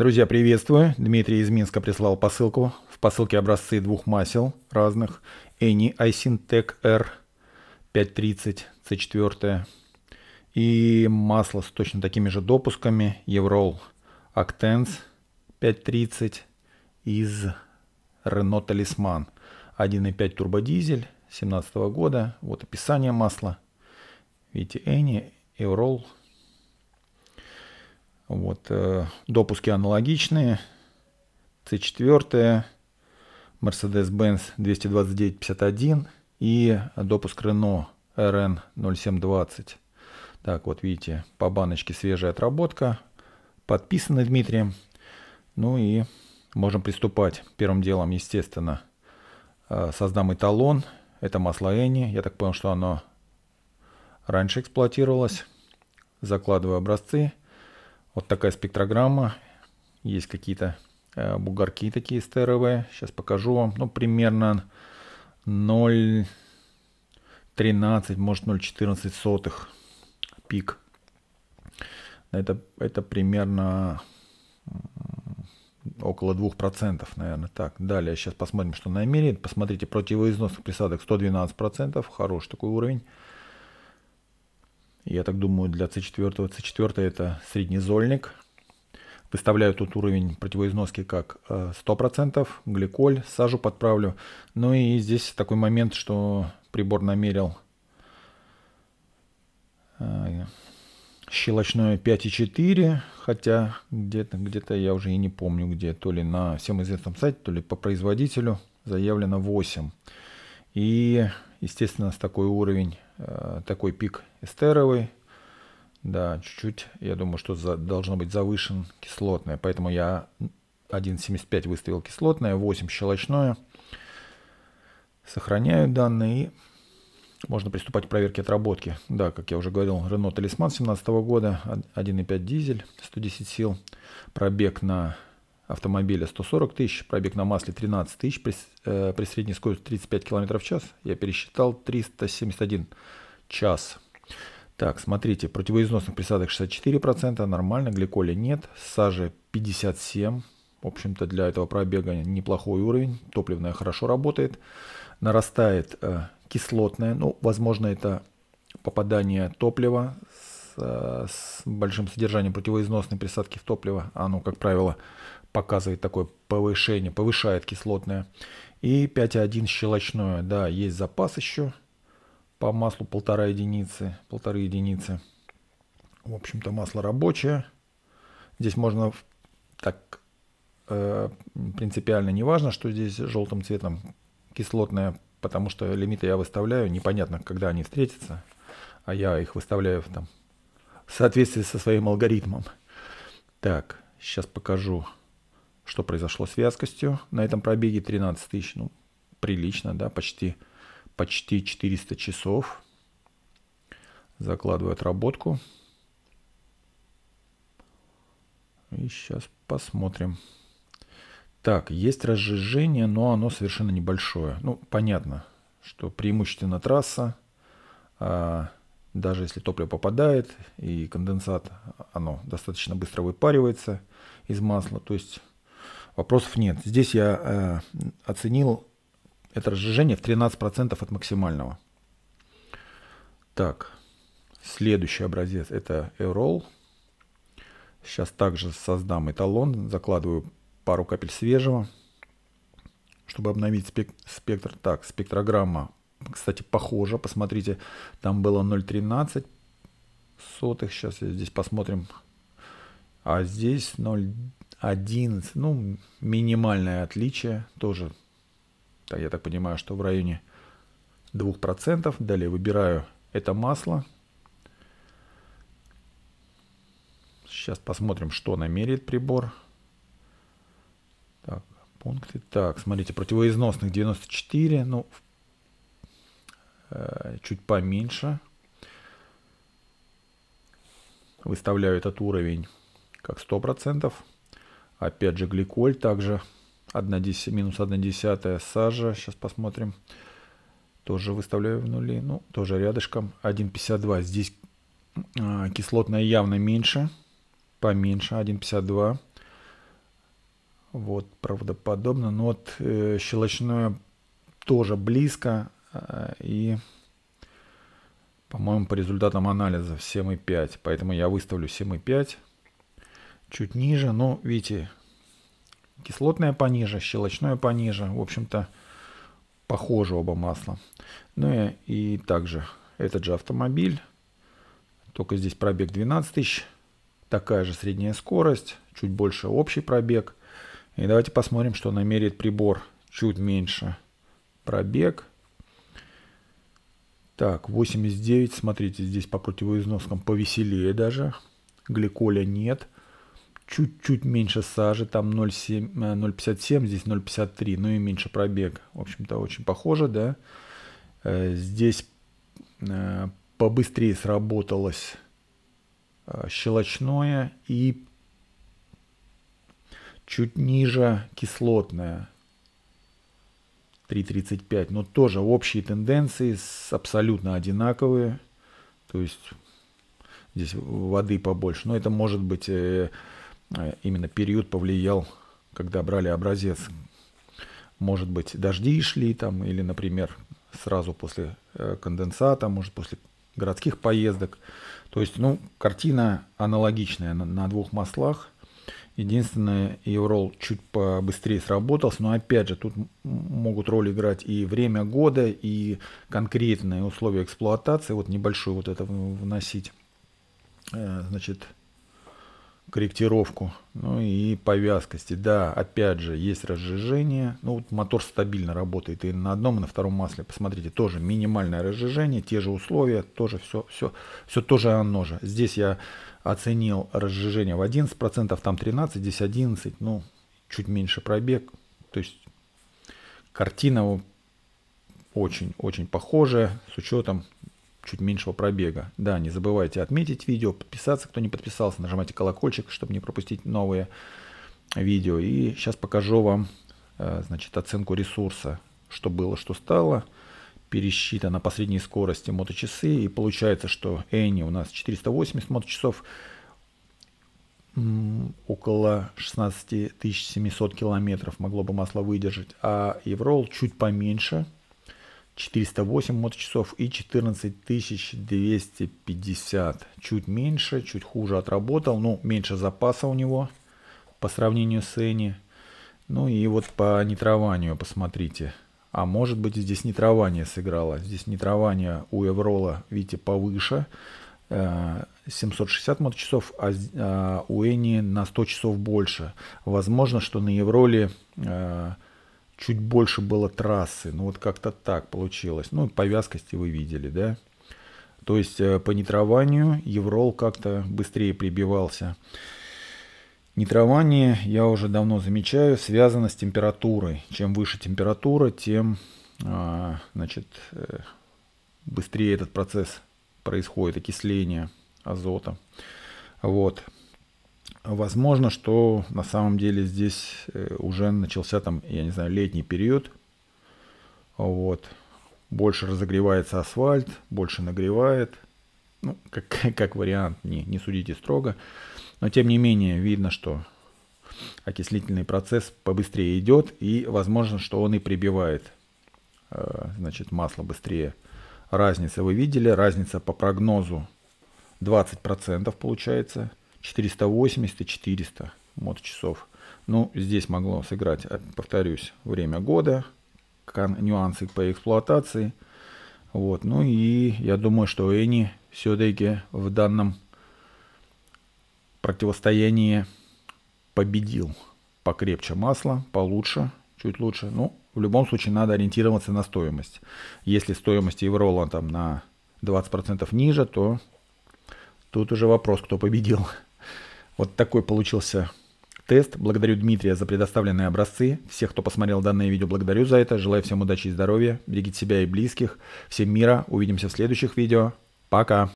Друзья, приветствую. Дмитрий из Минска прислал посылку. В посылке образцы двух масел разных. Any Isintec R530 C4. И масло с точно такими же допусками. Еврол Actens 530 из Renault Talisman. 1.5 турбодизель 17 года. Вот описание масла. Видите, Any, Еврол вот, э, допуски аналогичные. C4, Mercedes-Benz 22951 и допуск Renault RN0720. Так, вот видите, по баночке свежая отработка. Подписано Дмитрием. Ну и можем приступать. Первым делом, естественно, э, создам эталон. Это масло Эни. Я так понял, что оно раньше эксплуатировалось. Закладываю образцы. Вот такая спектрограмма. Есть какие-то э, бугорки такие стеровые. Сейчас покажу вам. Ну, примерно 0,13, может 0,14 сотых пик. Это, это примерно около 2%, наверное, так. Далее сейчас посмотрим, что она имеет. Посмотрите, противоизносных присадок 112%, хороший такой уровень. Я так думаю, для C4. C4 это среднезольник. Выставляю тут уровень противоизноски как 100%, э, гликоль, сажу подправлю. Ну и здесь такой момент, что прибор намерил э, щелочное 5,4, хотя где-то где то я уже и не помню где, то ли на всем известном сайте, то ли по производителю заявлено 8. И, естественно, с такой уровень Э, такой пик эстеровый. Да, чуть-чуть, я думаю, что за, должно быть завышен кислотное. Поэтому я 1.75 выставил кислотное, 8 щелочное. Сохраняю данные и можно приступать к проверке отработки. Да, как я уже говорил, Renault Talisman 2017 года, 1.5 дизель, 110 сил, пробег на автомобиля 140 тысяч, пробег на масле 13 тысяч, при, э, при средней скорости 35 км в час. Я пересчитал 371 час. Так, смотрите, противоизносных присадок 64%, нормально, гликоля нет, сажа 57%. В общем-то, для этого пробега неплохой уровень, топливная хорошо работает. Нарастает э, кислотная, ну, возможно, это попадание топлива Э, с большим содержанием противоизносной присадки в топливо, оно, как правило, показывает такое повышение, повышает кислотное. И 5,1 щелочное, да, есть запас еще по маслу полтора единицы, полторы единицы. В общем-то масло рабочее. Здесь можно так э, принципиально не важно, что здесь желтым цветом кислотное, потому что лимиты я выставляю, непонятно, когда они встретятся, а я их выставляю там в соответствии со своим алгоритмом. Так, сейчас покажу, что произошло с вязкостью на этом пробеге. 13 тысяч, ну, прилично, да, почти, почти 400 часов. Закладываю отработку. И сейчас посмотрим. Так, есть разжижение, но оно совершенно небольшое. Ну, понятно, что преимущественно трасса, а даже если топливо попадает и конденсат, оно достаточно быстро выпаривается из масла, то есть вопросов нет. Здесь я э, оценил это разжижение в 13% от максимального. Так, следующий образец это Эрол. Сейчас также создам эталон, закладываю пару капель свежего, чтобы обновить спектр. Так, спектрограмма кстати, похоже, посмотрите, там было 0,13 сотых, сейчас здесь посмотрим, а здесь 0,11, ну, минимальное отличие тоже, так, я так понимаю, что в районе 2%, далее выбираю это масло, сейчас посмотрим, что намерит прибор, так, пункты, так, смотрите, противоизносных 94, ну, в Э, чуть поменьше. Выставляю этот уровень как 100%. Опять же гликоль также 1, 10, минус 1 десятая сажа. Сейчас посмотрим. Тоже выставляю в нули. Ну, тоже рядышком. 1,52. Здесь э, кислотная явно меньше. Поменьше. 1,52. Вот, правдоподобно. Но вот э, щелочное тоже близко. Э, и, по-моему, по результатам анализа 7,5. Поэтому я выставлю 7,5. Чуть ниже, но, ну, видите, кислотное пониже, щелочное пониже. В общем-то, похожи оба масла. Ну и, и также этот же автомобиль. Только здесь пробег 12 тысяч. Такая же средняя скорость. Чуть больше общий пробег. И давайте посмотрим, что намерит прибор. Чуть меньше пробег. Так, 89, смотрите, здесь по противоизноскам повеселее даже. Гликоля нет. Чуть-чуть меньше сажи, там 0,57, э, здесь 0,53, ну и меньше пробег. В общем-то, очень похоже, да. Э, здесь э, побыстрее сработалось щелочное и чуть ниже кислотное. 3.35. Но тоже общие тенденции абсолютно одинаковые. То есть здесь воды побольше. Но это может быть э, э, именно период повлиял, когда брали образец. Может быть дожди шли там или, например, сразу после э, конденсата, может после городских поездок. То есть, ну, картина аналогичная на, на двух маслах. Единственное, Еврол чуть побыстрее сработался, но опять же, тут могут роль играть и время года, и конкретные условия эксплуатации. Вот небольшую вот это вносить, э, значит, корректировку. Ну и по вязкости. Да, опять же, есть разжижение. Ну, вот мотор стабильно работает и на одном, и на втором масле. Посмотрите, тоже минимальное разжижение, те же условия, тоже все, все, все тоже оно же. Здесь я оценил разжижение в 11%, там 13%, здесь 11%, ну, чуть меньше пробег. То есть картина очень-очень похожая с учетом чуть меньшего пробега. Да, не забывайте отметить видео, подписаться, кто не подписался, нажимайте колокольчик, чтобы не пропустить новые видео. И сейчас покажу вам э, значит, оценку ресурса, что было, что стало. Пересчитано по средней скорости моточасы. И получается, что Эни у нас 480 моточасов, около 16 700 километров могло бы масло выдержать, а Еврол чуть поменьше – 408 моточасов и 14250. Чуть меньше, чуть хуже отработал, ну, меньше запаса у него по сравнению с Эни. Ну и вот по нитрования посмотрите. А может быть здесь нитрование сыграло. Здесь нитрование у Эврола, видите, повыше. 760 э, моточасов, а, а у Эни на 100 часов больше. Возможно, что на Евроле э, чуть больше было трассы. Ну вот как-то так получилось. Ну, по вязкости вы видели, да? То есть э, по нитрованию Еврол как-то быстрее прибивался. Нитрование, я уже давно замечаю, связано с температурой. Чем выше температура, тем а, значит, э, быстрее этот процесс происходит, окисление азота. Вот. Возможно, что на самом деле здесь э, уже начался там, я не знаю, летний период. Вот. Больше разогревается асфальт, больше нагревает. Ну, как, как вариант, не, не судите строго. Но тем не менее, видно, что окислительный процесс побыстрее идет. И возможно, что он и прибивает э, значит, масло быстрее. Разница вы видели, разница по прогнозу 20% получается 480-400 моточасов. Ну, здесь могло сыграть, э, повторюсь, время года, нюансы по эксплуатации. Вот, ну и я думаю, что Эни все-таки в данном противостоянии победил. Покрепче масло, получше, чуть лучше. Ну, в любом случае надо ориентироваться на стоимость. Если стоимость Еврола там на 20% ниже, то тут уже вопрос, кто победил. Вот такой получился тест. Благодарю Дмитрия за предоставленные образцы. Всех, кто посмотрел данное видео, благодарю за это. Желаю всем удачи и здоровья. Берегите себя и близких. Всем мира. Увидимся в следующих видео. Пока.